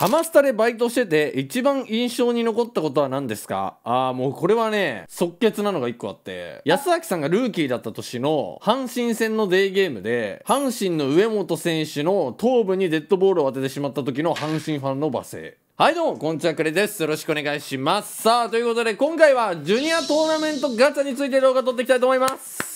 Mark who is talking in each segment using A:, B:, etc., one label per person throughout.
A: ハマスタでバイトしてて一番印象に残ったことは何ですかああ、もうこれはね、即決なのが一個あって、安明さんがルーキーだった年の阪神戦のデーゲームで、阪神の上本選手の頭部にデッドボールを当ててしまった時の阪神ファンの罵声。はいどうも、こんちはくれです。よろしくお願いします。さあ、ということで今回はジュニアトーナメントガチャについて動画撮っていきたいと思います。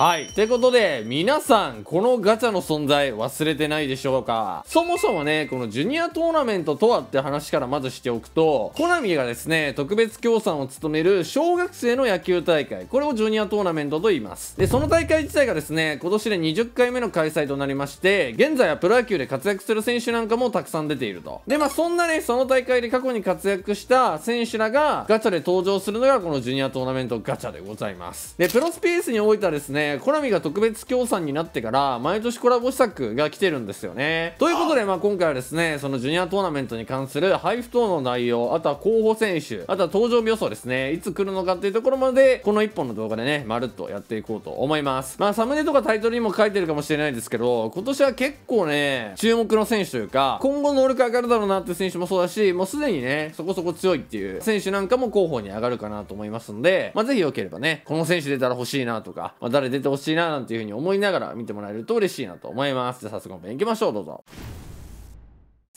A: はい。ってことで、皆さん、このガチャの存在忘れてないでしょうかそもそもね、このジュニアトーナメントとはって話からまずしておくと、コナミがですね、特別協賛を務める小学生の野球大会、これをジュニアトーナメントと言います。で、その大会自体がですね、今年で20回目の開催となりまして、現在はプロ野球で活躍する選手なんかもたくさん出ていると。で、まあそんなね、その大会で過去に活躍した選手らがガチャで登場するのがこのジュニアトーナメントガチャでございます。で、プロスペースにおいてはですね、ね、コナミが特別協賛になってから、毎年コラボ施策が来てるんですよね。ということで、まあ今回はですね、そのジュニアトーナメントに関する配布等の内容、あとは候補選手、あとは登場予想ですね、いつ来るのかっていうところまで、この1本の動画でね、まるっとやっていこうと思います。まあサムネとかタイトルにも書いてるかもしれないですけど、今年は結構ね、注目の選手というか、今後能力上がるだろうなって選手もそうだし、もうすでにね、そこそこ強いっていう選手なんかも候補に上がるかなと思いますんで、まあぜひ良ければね、この選手出たら欲しいなとか、まあ誰出ててほしいななんていうふうに思いながら見てもらえると嬉しいなと思います。じゃあ早速本編行きましょう。どうぞ。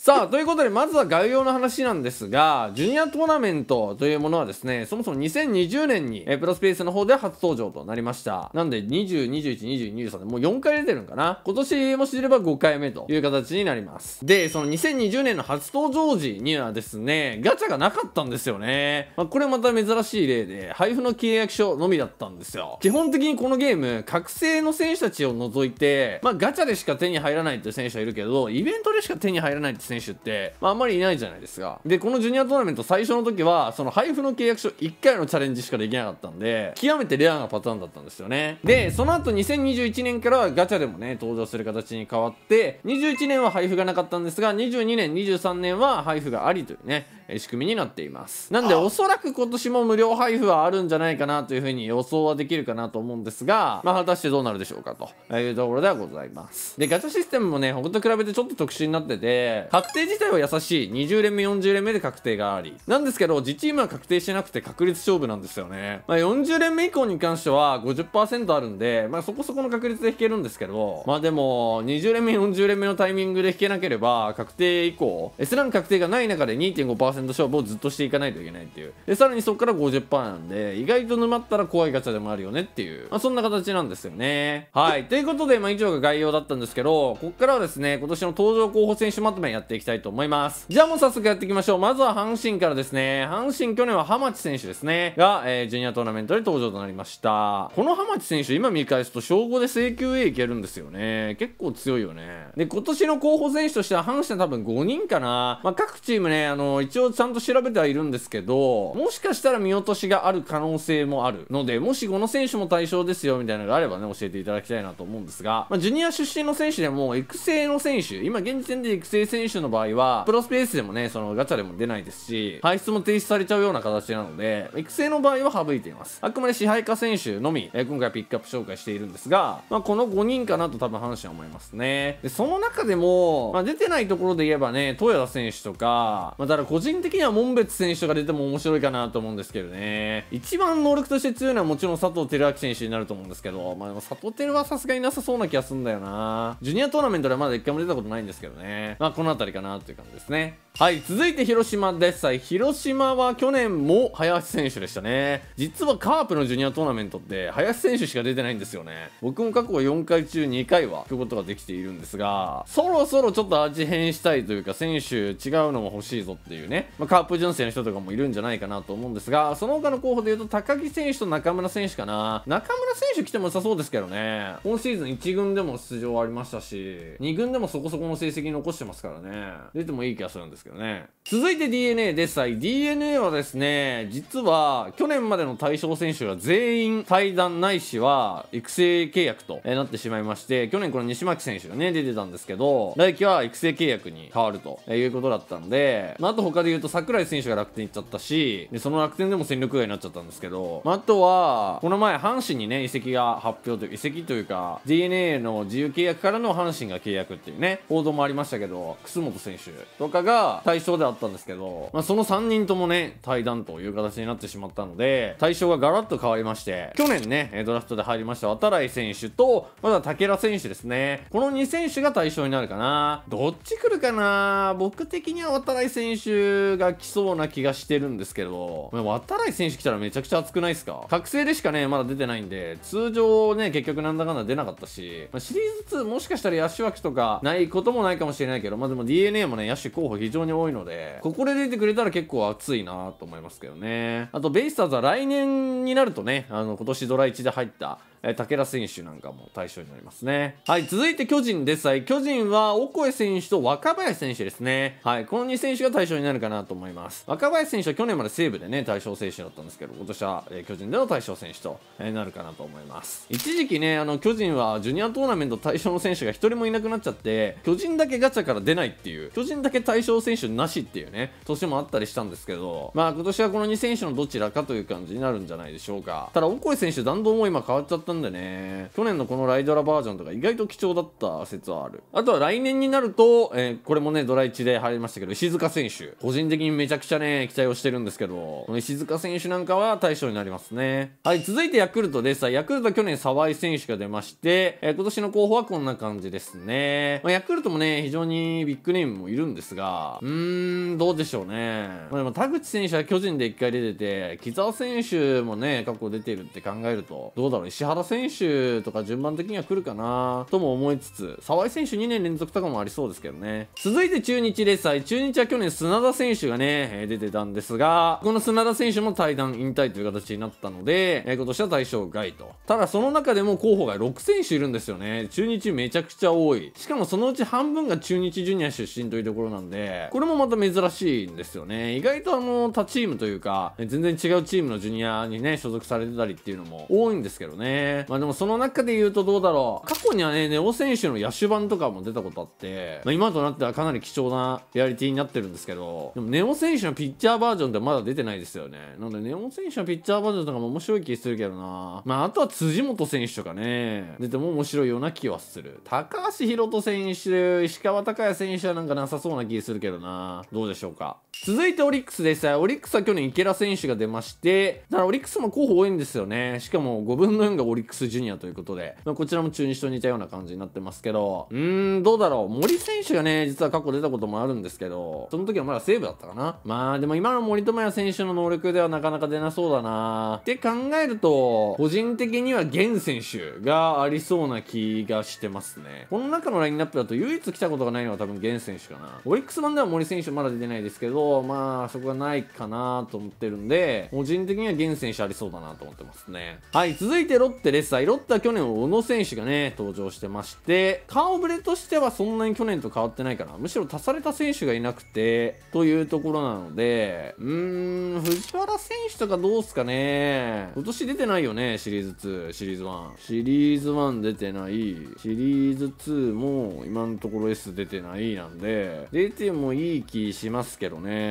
A: さあということでまずは概要の話なんですがジュニアトーナメントというものはですねそもそも2020年にえプロスペースの方で初登場となりましたなんで20212223でもう4回出てるんかな今年も知れば5回目という形になりますでその2020年の初登場時にはですねガチャがなかったんですよね、まあ、これまた珍しい例で配布の契約書のみだったんですよ基本的にこのゲーム覚醒の選手たちを除いてまあガチャでしか手に入らないっていう選手はいるけどイベントでしか手に入らないって選選手って、まあ、あんまりいないじゃないですか。で、このジュニアトーナメント最初の時は、その配布の契約書1回のチャレンジしかできなかったんで、極めてレアなパターンだったんですよね。で、その後2021年からガチャでもね、登場する形に変わって、21年は配布がなかったんですが、22年、23年は配布がありというね、仕組みになっていますなんでおそらく今年も無料配布はあるんじゃないかなというふうに予想はできるかなと思うんですがまあ果たしてどうなるでしょうかというところではございますでガチャシステムもね他と比べてちょっと特殊になってて確定自体は優しい20連目40連目で確定がありなんですけど自チームは確定してなくて確率勝負なんですよね、まあ、40連目以降に関しては50%あるんで、まあ、そこそこの確率で引けるんですけどまあでも20連目40連目のタイミングで引けなければ確定以降 S ラン確定がない中で2.5%勝負をずっとしていかないといけないっていうでさらにそっから50%なんで意外と沼ったら怖いガチャでもあるよねっていう、まあ、そんな形なんですよねはいということで、まあ、以上が概要だったんですけどこっからはですね今年の登場候補選手まとめやっていきたいと思いますじゃあもう早速やっていきましょうまずは阪神からですね阪神去年は浜地選手ですねが、えー、ジュニアトーナメントで登場となりましたこの浜地選手今見返すと小5で請求 A いけるんですよね結構強いよねで今年の候補選手としては阪神は多分5人かな、まあ、各チームねあの一応応ちゃんと調べてはいるんですけど、もしかしたら見落としがある可能性もあるので、もしこの選手も対象ですよみたいなのがあればね、教えていただきたいなと思うんですが、まあ、ジュニア出身の選手でも、育成の選手、今現時点で育成選手の場合は、プロスペースでもね、そのガチャでも出ないですし、排出も停止されちゃうような形なので、育成の場合は省いています。あくまで支配下選手のみ、え今回ピックアップ紹介しているんですが、まあ、この5人かなと多分話は思いますね。で、その中でも、まあ、出てないところで言えばね、豊田選手とか、まあ、だから個人人的には門別選手が出ても面白いかなと思うんですけどね。一番能力として強いのはもちろん佐藤輝明選手になると思うんですけど、まあでも佐藤輝はさすがになさそうな気がするんだよな。ジュニアトーナメントではまだ一回も出たことないんですけどね。まあこの辺りかなという感じですね。はい、続いて広島です。広島は去年も林選手でしたね。実はカープのジュニアトーナメントって林選手しか出てないんですよね。僕も過去4回中2回は聞くことができているんですが、そろそろちょっと味変したいというか選手違うのも欲しいぞっていうね。まあ、カープ純正の人とかもいるんじゃないかなと思うんですが、その他の候補で言うと高木選手と中村選手かな。中村選手来ても良さそうですけどね。今シーズン1軍でも出場ありましたし、2軍でもそこそこの成績残してますからね。出てもいい気がするんですけどね。続いて DNA です。はい、DNA はですね、実は去年までの対象選手が全員対談ないしは育成契約となってしまいまして、去年この西牧選手がね、出てたんですけど、来季は育成契約に変わるということだったので、まあ、あと他で言うと桜井選手が楽天行っちゃったし、で、その楽天でも戦力外になっちゃったんですけど、まあ、あとは、この前、阪神にね、移籍が発表という、移籍というか、DNA の自由契約からの阪神が契約っていうね、報道もありましたけど、楠本選手とかが対象であったんですけど、まあ、その3人ともね、対談という形になってしまったので、対象がガラッと変わりまして、去年ね、ドラフトで入りました渡来選手と、まだ武田選手ですね。この2選手が対象になるかな。どっち来るかな僕的には渡来選手が来そうな気がしてるんですけど、渡来選手来たらめちゃくちゃ熱くないですか覚醒でしかね、まだ出てないんで、通常ね、結局なんだかんだ出なかったし、まあ、シリーズ2もしかしたら野手枠とかないこともないかもしれないけど、まあでも DNA もね、野手候補非常に多いので、ここで出てくれたら結構熱いなと思いますけどね。あと、ベイスターズは来年になるとね、あの、今年ドラ1で入った、え武田選手なんかも対象になりますね。はい、続いて巨人です。はい、巨人はオコエ選手と若林選手ですね。はい、この2選手が対象になるかなと思います。若林選手は去年まで西武でね、対象選手だったんですけど、今年は、え巨人での対象選手と、えなるかなと思います。一時期ね、あの、巨人はジュニアトーナメント対象の選手が1人もいなくなっちゃって、巨人だけガチャから出ないっていう、巨人だけ対象選手なしっていうね、年もあったりしたんですけど、まあ今年はこの2選手のどちらかという感じになるんじゃないでしょうか。ただ、オコエ選手弾道も今変わっちゃったんでね、去年のこのライドラバージョンとか意外と貴重だった説はある。あとは来年になると、えー、これもね、ドラ1で入りましたけど、石塚選手。個人的にめちゃくちゃね、期待をしてるんですけど、この石塚選手なんかは対象になりますね。はい、続いてヤクルトです。ヤクルトは去年沢井選手が出まして、えー、今年の候補はこんな感じですね。まあ、ヤクルトもね、非常にビッグネームもいるんですが、うーん、どうでしょうね。まあ、でも田口選手は巨人で1回出てて、木澤選手もね、過去出てるって考えると、どうだろう、石原選手とか順番的には来るかなとも思いつつ、沢井選手2年連続とかもありそうですけどね。続いて中日です。中日は去年砂田選手がね、出てたんですが、この砂田選手も対談引退という形になったので、今年は対象外と。ただその中でも候補が6選手いるんですよね。中日めちゃくちゃ多い。しかもそのうち半分が中日ジュニア出身というところなんで、これもまた珍しいんですよね。意外とあの、他チームというか、全然違うチームのジュニアにね、所属されてたりっていうのも多いんですけどね。まあでもその中で言うとどうだろう。過去にはね、ネオ選手の野手版とかも出たことあって、まあ、今となってはかなり貴重なリアリティになってるんですけど、でもネオ選手のピッチャーバージョンってまだ出てないですよね。なのでネオ選手のピッチャーバージョンとかも面白い気するけどな。まああとは辻本選手とかね、出ても面白いような気はする。高橋宏斗選手、石川昂也選手はなんかなさそうな気するけどな。どうでしょうか。続いてオリックスです。オリックスは去年池田選手が出まして、だからオリックスも候補多いんですよね。しかも5分の4がオリックスジュニアということで、まあ、こちらも中日と似たような感じになってますけど、うーん、どうだろう。森選手がね、実は過去出たこともあるんですけど、その時はまだセーブだったかな。まあでも今の森友哉選手の能力ではなかなか出なそうだなって考えると、個人的には現選手がありそうな気がしてますね。この中のラインナップだと唯一来たことがないのは多分現選手かな。オリックス版では森選手まだ出てないですけど、まあ、そこがないかなと思ってるんで、個人的には現選手ありそうだなと思ってますね。はい、続いてロッテレッサー。ロッテは去年、小野選手がね、登場してまして、顔ぶれとしてはそんなに去年と変わってないかな。むしろ足された選手がいなくて、というところなので、うーん、藤原選手とかどうすかね。今年出てないよね、シリーズ2、シリーズ1。シリーズ1出てない、シリーズ2も今のところ S 出てないなんで、出てもいい気しますけどね。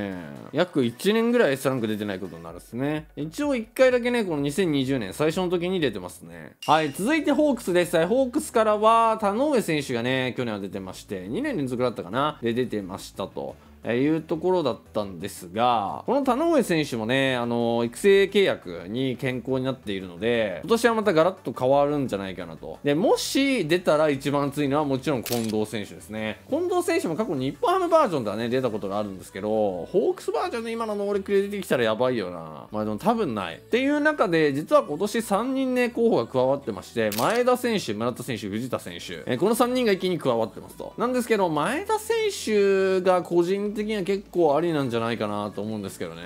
A: 約1年ぐらい S ランク出てないことになるっすね一応1回だけねこの2020年最初の時に出てますねはい続いてホークスですホークスからは田上選手がね去年は出てまして2年連続だったかなで出てましたとえいうところだったんですが、この田上選手もね、あの、育成契約に健康になっているので、今年はまたガラッと変わるんじゃないかなと。で、もし出たら一番熱いのはもちろん近藤選手ですね。近藤選手も過去日本ハムバージョンではね、出たことがあるんですけど、ホークスバージョンで今の能力で出てきたらやばいよな。まあでも多分ない。っていう中で、実は今年3人ね、候補が加わってまして、前田選手、村田選手、藤田選手、えこの3人が一気に加わってますと。なんですけど、前田選手が個人的には結構ありなんじゃないかなと思うんですけどね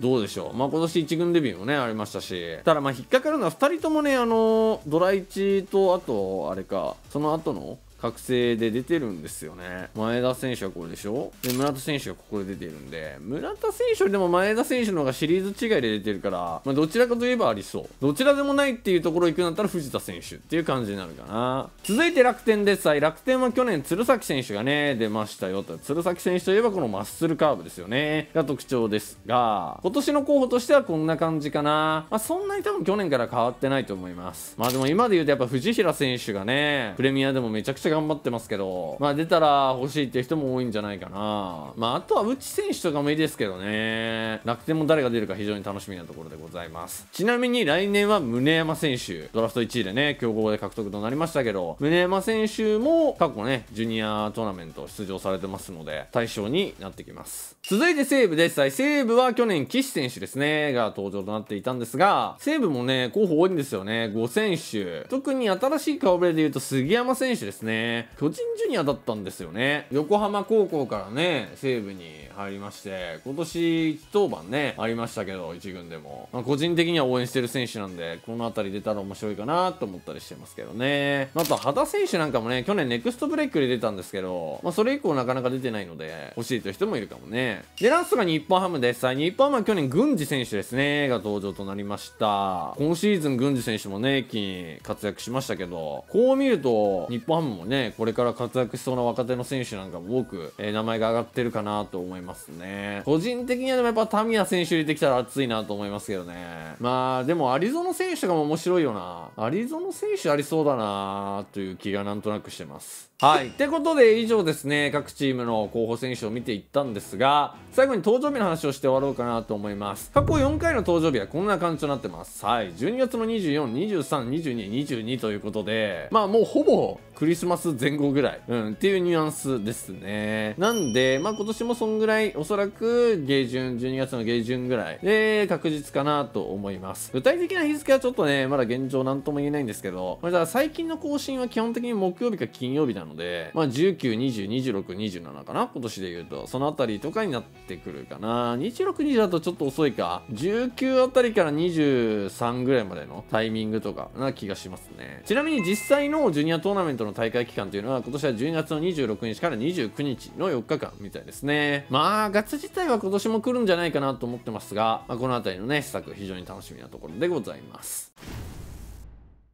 A: どうでしょうまあ今年1軍デビューもねありましたしただまあ引っかかるのは2人ともねあのドラ1とあとあれかその後の覚醒で出てるんですよね。前田選手はこれでしょで、村田選手はここで出てるんで、村田選手よりでも前田選手の方がシリーズ違いで出てるから、まあ、どちらかといえばありそう。どちらでもないっていうところ行くんだったら藤田選手っていう感じになるかな。続いて楽天です。はい、楽天は去年鶴崎選手がね、出ましたよと。鶴崎選手といえばこのマッスルカーブですよね。が特徴ですが、今年の候補としてはこんな感じかな。まあ、そんなに多分去年から変わってないと思います。まあでも今で言うとやっぱ藤平選手がね、プレミアでもめちゃくちゃ頑張ってますけど、まあ出たら欲しいっていう人も多いんじゃないかな。まああとは内選手とかもいいですけどね。楽天も誰が出るか非常に楽しみなところでございます。ちなみに来年は宗山選手、ドラフト1位でね、強豪で獲得となりましたけど、宗山選手も過去ね、ジュニアトーナメント出場されてますので、対象になってきます。続いて西武です。西武は去年、岸選手ですね、が登場となっていたんですが、西武もね、候補多いんですよね。5選手。特に新しい顔ぶれで言うと杉山選手ですね。巨人ジュニアだったんですよね。横浜高校からね、西武に入りまして、今年1番ね、ありましたけど、1軍でも。まあ、個人的には応援してる選手なんで、この辺り出たら面白いかなと思ったりしてますけどね。あと、畑選手なんかもね、去年ネクストブレイクで出たんですけど、まあ、それ以降なかなか出てないので、欲しいという人もいるかもね。で、ラストが日本ハムです。日本ハムは去年、郡司選手ですね、が登場となりました。今シーズン、郡司選手もね、一気に活躍しましたけど、こう見ると、日本ハムもね、ね、これから活躍しそうな若手の選手なんかも多く、えー、名前が上がってるかなと思いますね。個人的にはでもやっぱタミヤ選手入れてきたら熱いなと思いますけどね。まあ、でもアリゾナ選手とかも面白いよな。アリゾナ選手ありそうだなという気がなんとなくしてます。はい。ってことで以上ですね、各チームの候補選手を見ていったんですが、最後に登場日の話をして終わろうかなと思います。過去4回の登場日はこんな感じとなってます。はい。12月の24、23、22、22ということで、まあもうほぼクリスマスス前後ぐらい、うん、っていうニュアンスですね。なんで、まあ今年もそんぐらい、おそらく下旬、12月の下旬ぐらいで確実かなと思います。具体的な日付はちょっとね、まだ現状何とも言えないんですけど、まあ、だ最近の更新は基本的に木曜日か金曜日なので、まあ19、20、26、27かな今年で言うと、そのあたりとかになってくるかな。26、20だとちょっと遅いか。19あたりから23ぐらいまでのタイミングとかな気がしますね。ちなみに実際のジュニアトーナメントの大会期間というのは今年は12月の26日から29日の4日間みたいですねまあガツ自体は今年も来るんじゃないかなと思ってますが、まあ、この辺りのね施策非常に楽しみなところでございます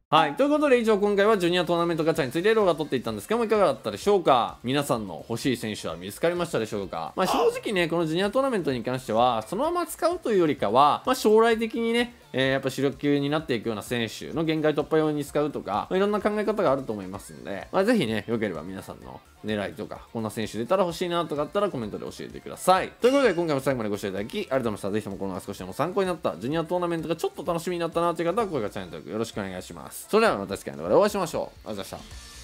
A: はい。ということで、以上、今回はジュニアトーナメントガチャについて動画を撮っていったんですけども、いかがだったでしょうか皆さんの欲しい選手は見つかりましたでしょうかまあ、正直ね、このジュニアトーナメントに関しては、そのまま使うというよりかは、まあ、将来的にね、えー、やっぱ主力級になっていくような選手の限界突破用に使うとか、まあ、いろんな考え方があると思いますんで、まあ、ぜひね、良ければ皆さんの狙いとか、こんな選手出たら欲しいなとかあったらコメントで教えてください。ということで、今回も最後までご視聴いただき、ありがとうございました。ぜひともこのが少しでも参考になった、ジュニアトーナメントがちょっと楽しみになったなという方は、高評価チャンネル登録よろしくお願いします。それではまた次回の動画でお会いしましょう。ありがとうございました。